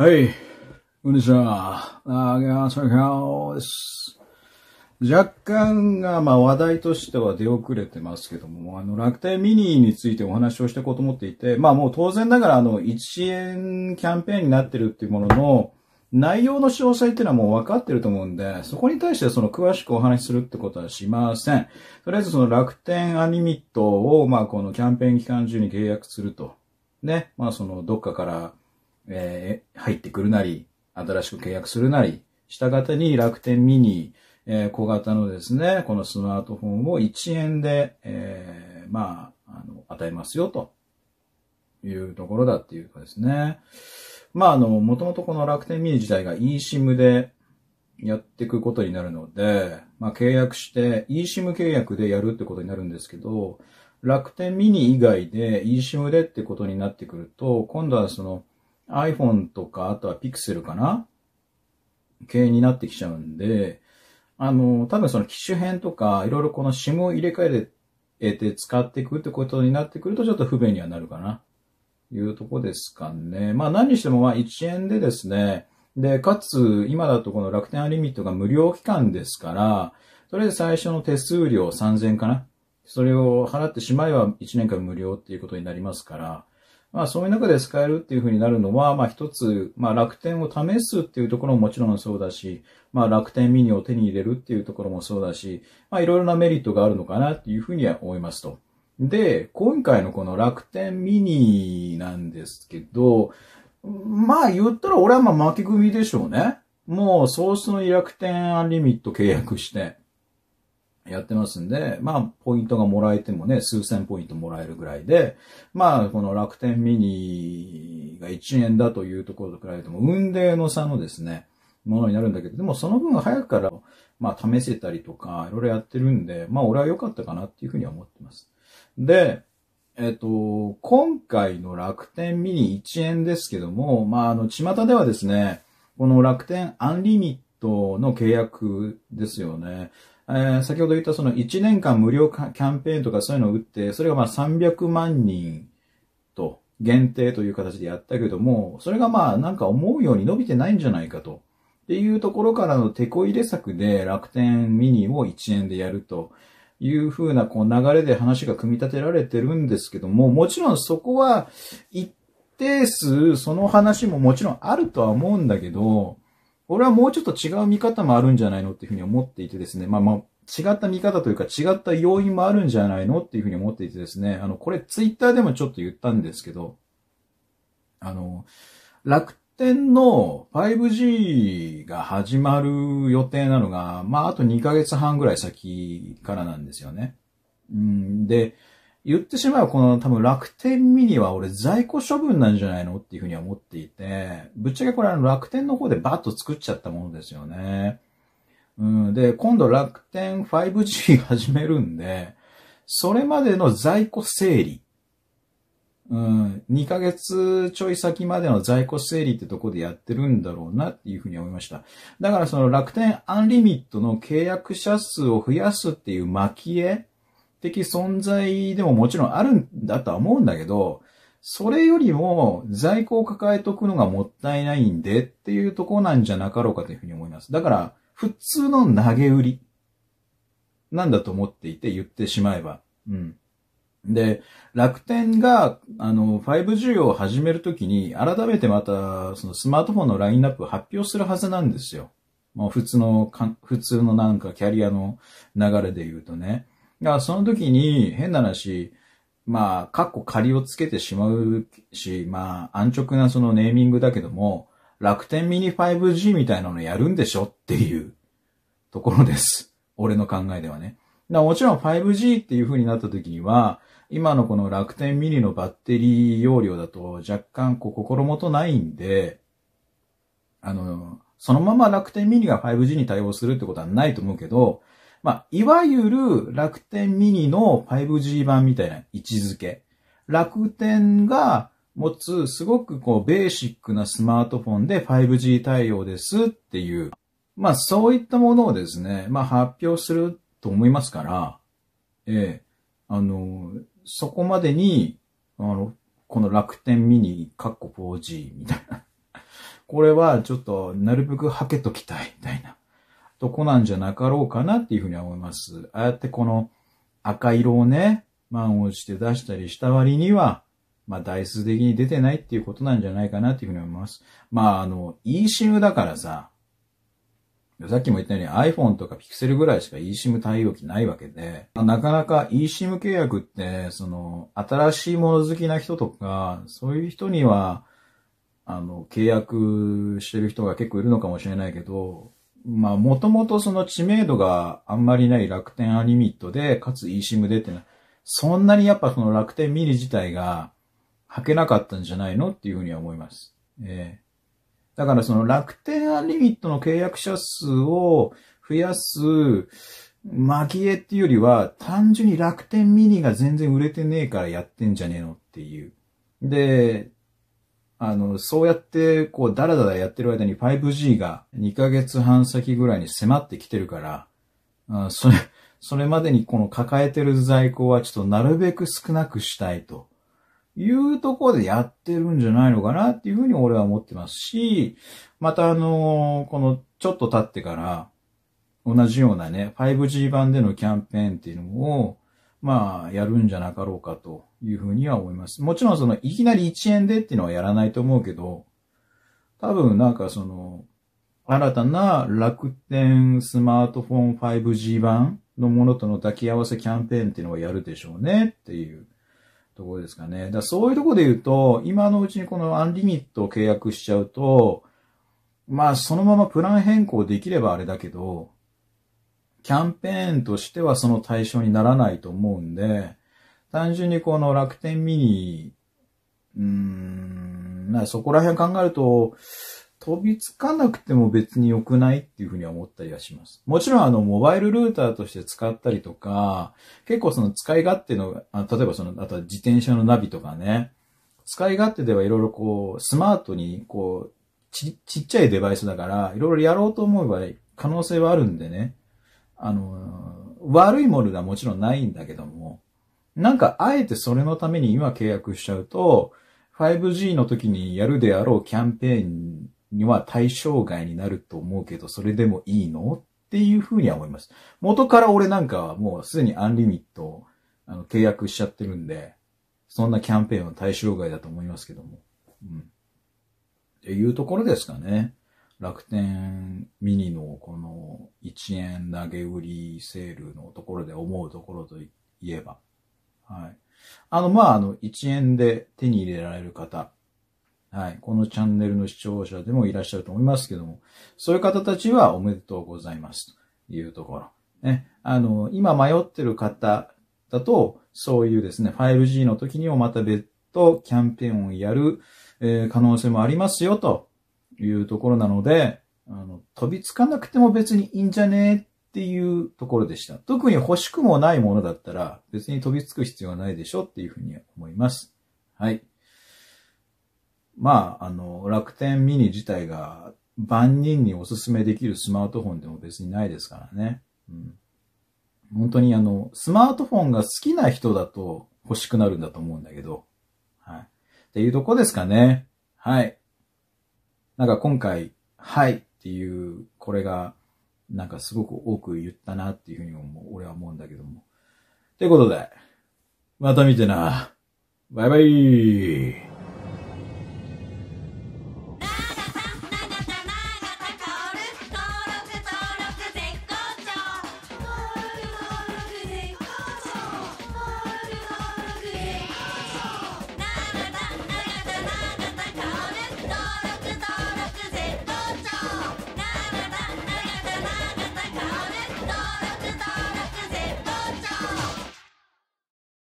はい。こんにちは。あげはさかです。若干が、まあ話題としては出遅れてますけども、あの、楽天ミニについてお話をしていこうと思っていて、まあもう当然ながら、あの、1円キャンペーンになってるっていうものの、内容の詳細っていうのはもう分かってると思うんで、そこに対してその詳しくお話しするってことはしません。とりあえずその楽天アニミットを、まあこのキャンペーン期間中に契約すると。ね。まあそのどっかからえー、入ってくるなり、新しく契約するなり、したがてに楽天ミニ、えー、小型のですね、このスマートフォンを1円で、えー、まあ、あの、与えますよ、というところだっていうかですね。まあ、あの、もともとこの楽天ミニ自体が eSIM でやっていくことになるので、まあ、契約して eSIM 契約でやるってことになるんですけど、楽天ミニ以外で eSIM でってことになってくると、今度はその、iPhone とか、あとは Pixel かな系になってきちゃうんで、あの、多分その機種変とか、いろいろこの SIM を入れ替えて使っていくってことになってくるとちょっと不便にはなるかな。いうとこですかね。まあ何にしてもまあ1円でですね、で、かつ今だとこの楽天アリミットが無料期間ですから、とりあえず最初の手数料3000かな。それを払ってしまえば1年間無料っていうことになりますから、まあそういう中で使えるっていうふうになるのは、まあ一つ、まあ楽天を試すっていうところももちろんそうだし、まあ楽天ミニを手に入れるっていうところもそうだし、まあいろいろなメリットがあるのかなっていうふうには思いますと。で、今回のこの楽天ミニなんですけど、まあ言ったら俺はまあ巻き組でしょうね。もうソースの楽天アンリミット契約して、やってますんで、まあ、ポイントがもらえてもね、数千ポイントもらえるぐらいで、まあ、この楽天ミニが1円だというところと比べても、運泥の差のですね、ものになるんだけど、でもその分早くから、まあ、試せたりとか、いろいろやってるんで、まあ、俺は良かったかなっていうふうには思ってます。で、えっと、今回の楽天ミニ1円ですけども、まあ、あの、巷ではですね、この楽天アンリミットの契約ですよね。えー、先ほど言ったその1年間無料キャンペーンとかそういうのを打って、それがまあ300万人と限定という形でやったけども、それがまあなんか思うように伸びてないんじゃないかと。っていうところからの手こ入れ策で楽天ミニを1円でやるという風なこう流れで話が組み立てられてるんですけども、もちろんそこは一定数その話ももちろんあるとは思うんだけど、俺はもうちょっと違う見方もあるんじゃないのっていうふうに思っていてですね、まあまあ、違った見方というか違った要因もあるんじゃないのっていうふうに思っていてですね、あの、これツイッターでもちょっと言ったんですけど、あの、楽天の 5G が始まる予定なのが、まああと2ヶ月半ぐらい先からなんですよね。うん、で、言ってしまうこの多分楽天ミニは俺在庫処分なんじゃないのっていうふうに思っていて、ぶっちゃけこれあの楽天の方でバッと作っちゃったものですよね。うん、で、今度楽天 5G 始めるんで、それまでの在庫整理。うん、2ヶ月ちょい先までの在庫整理ってとこでやってるんだろうなっていうふうに思いました。だからその楽天アンリミットの契約者数を増やすっていう巻き絵的存在でももちろんあるんだとは思うんだけど、それよりも在庫を抱えとくのがもったいないんでっていうとこなんじゃなかろうかというふうに思います。だから、普通の投げ売りなんだと思っていて言ってしまえば。うん。で、楽天が、あの、5G を始めるときに、改めてまた、そのスマートフォンのラインナップを発表するはずなんですよ。普通の、普通のなんかキャリアの流れで言うとね。だからその時に変な話、まあ、カッコ仮をつけてしまうし、まあ、安直なそのネーミングだけども、楽天ミニ 5G みたいなのやるんでしょっていうところです。俺の考えではね。もちろん 5G っていう風になった時には、今のこの楽天ミニのバッテリー容量だと若干こう心もとないんで、あの、そのまま楽天ミニが 5G に対応するってことはないと思うけど、まあ、いわゆる楽天ミニの 5G 版みたいな位置づけ。楽天が持つすごくこうベーシックなスマートフォンで 5G 対応ですっていう、まあそういったものをですね、まあ発表すると思いますから、ええあの、そこまでに、あの、この楽天ミニ、カッコ 4G みたいな。これはちょっとなるべくはけときたいみたいな。とこなんじゃなかろうかなっていうふうには思います。ああやってこの赤色をね、満をして出したりした割には、まあ、台数的に出てないっていうことなんじゃないかなっていうふうに思います。まあ、あの、eSIM だからさ、さっきも言ったように iPhone とか Pixel ぐらいしか eSIM 対応機ないわけで、なかなか eSIM 契約って、その、新しいもの好きな人とか、そういう人には、あの、契約してる人が結構いるのかもしれないけど、まあ、もともとその知名度があんまりない楽天アリミットで、かつ eSIM でってな、そんなにやっぱその楽天ミリ自体が履けなかったんじゃないのっていうふうには思います。ええー、だからその楽天アリミットの契約者数を増やす、巻絵っていうよりは、単純に楽天ミニが全然売れてねえからやってんじゃねえのっていう。で、あの、そうやって、こう、ダラダラやってる間に 5G が2ヶ月半先ぐらいに迫ってきてるから、あそれ、それまでにこの抱えてる在庫はちょっとなるべく少なくしたいというところでやってるんじゃないのかなっていうふうに俺は思ってますし、またあのこのちょっと経ってから同じようなね、5G 版でのキャンペーンっていうのをまあ、やるんじゃなかろうかというふうには思います。もちろんその、いきなり1円でっていうのはやらないと思うけど、多分なんかその、新たな楽天スマートフォン 5G 版のものとの抱き合わせキャンペーンっていうのはやるでしょうねっていうところですかね。だそういうところで言うと、今のうちにこのアンリミットを契約しちゃうと、まあそのままプラン変更できればあれだけど、キャンペーンとしてはその対象にならないと思うんで、単純にこの楽天ミニ、うーん、なそこら辺考えると、飛びつかなくても別に良くないっていうふうに思ったりはします。もちろんあの、モバイルルーターとして使ったりとか、結構その使い勝手の、あ例えばその、あとは自転車のナビとかね、使い勝手ではいろいろこう、スマートにこう、ち、ちっちゃいデバイスだから、いろいろやろうと思えば可能性はあるんでね。あの、悪いモルではもちろんないんだけども、なんかあえてそれのために今契約しちゃうと、5G の時にやるであろうキャンペーンには対象外になると思うけど、それでもいいのっていうふうには思います。元から俺なんかはもうすでにアンリミットあの契約しちゃってるんで、そんなキャンペーンは対象外だと思いますけども。うん。っていうところですかね。楽天ミニのこの1円投げ売りセールのところで思うところといえば、はい。あの、まあ、あの、1円で手に入れられる方、はい。このチャンネルの視聴者でもいらっしゃると思いますけども、そういう方たちはおめでとうございますというところ。ね。あの、今迷ってる方だと、そういうですね、5G の時にもまた別途キャンペーンをやる、えー、可能性もありますよというところなので、あの、飛びつかなくても別にいいんじゃねっていうところでした。特に欲しくもないものだったら別に飛びつく必要はないでしょっていうふうに思います。はい。まあ、あの、楽天ミニ自体が万人にお勧めできるスマートフォンでも別にないですからね。うん。本当にあの、スマートフォンが好きな人だと欲しくなるんだと思うんだけど。はい。っていうとこですかね。はい。なんか今回、はいっていう、これが、なんかすごく多く言ったなっていうふうに思う、俺は思うんだけども。ってことで、また見てな。バイバイ